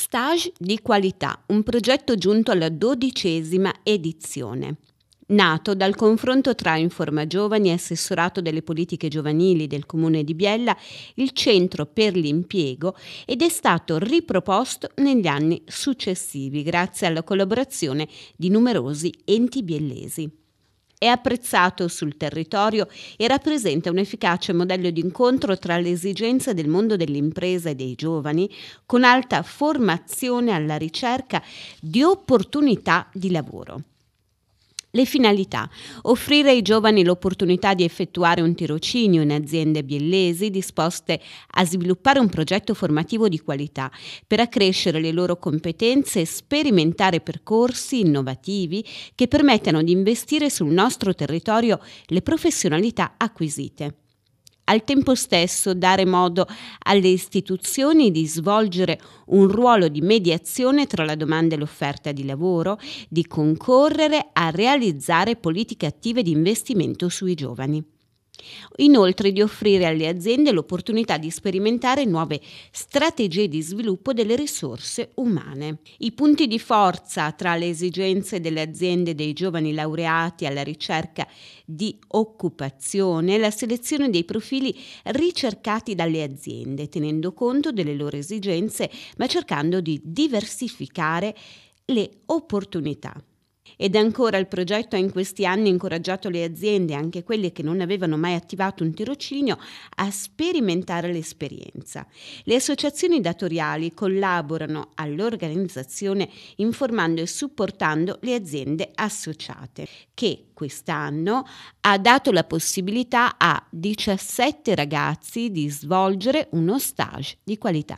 Stage di qualità, un progetto giunto alla dodicesima edizione. Nato dal confronto tra Informa Giovani e Assessorato delle Politiche Giovanili del Comune di Biella, il Centro per l'Impiego ed è stato riproposto negli anni successivi grazie alla collaborazione di numerosi enti biellesi. È apprezzato sul territorio e rappresenta un efficace modello di incontro tra le esigenze del mondo dell'impresa e dei giovani, con alta formazione alla ricerca di opportunità di lavoro. Le finalità. Offrire ai giovani l'opportunità di effettuare un tirocinio in aziende biellesi disposte a sviluppare un progetto formativo di qualità per accrescere le loro competenze e sperimentare percorsi innovativi che permettano di investire sul nostro territorio le professionalità acquisite al tempo stesso dare modo alle istituzioni di svolgere un ruolo di mediazione tra la domanda e l'offerta di lavoro, di concorrere a realizzare politiche attive di investimento sui giovani. Inoltre di offrire alle aziende l'opportunità di sperimentare nuove strategie di sviluppo delle risorse umane. I punti di forza tra le esigenze delle aziende dei giovani laureati alla ricerca di occupazione è la selezione dei profili ricercati dalle aziende, tenendo conto delle loro esigenze ma cercando di diversificare le opportunità. Ed ancora il progetto ha in questi anni incoraggiato le aziende, anche quelle che non avevano mai attivato un tirocinio, a sperimentare l'esperienza. Le associazioni datoriali collaborano all'organizzazione informando e supportando le aziende associate, che quest'anno ha dato la possibilità a 17 ragazzi di svolgere uno stage di qualità.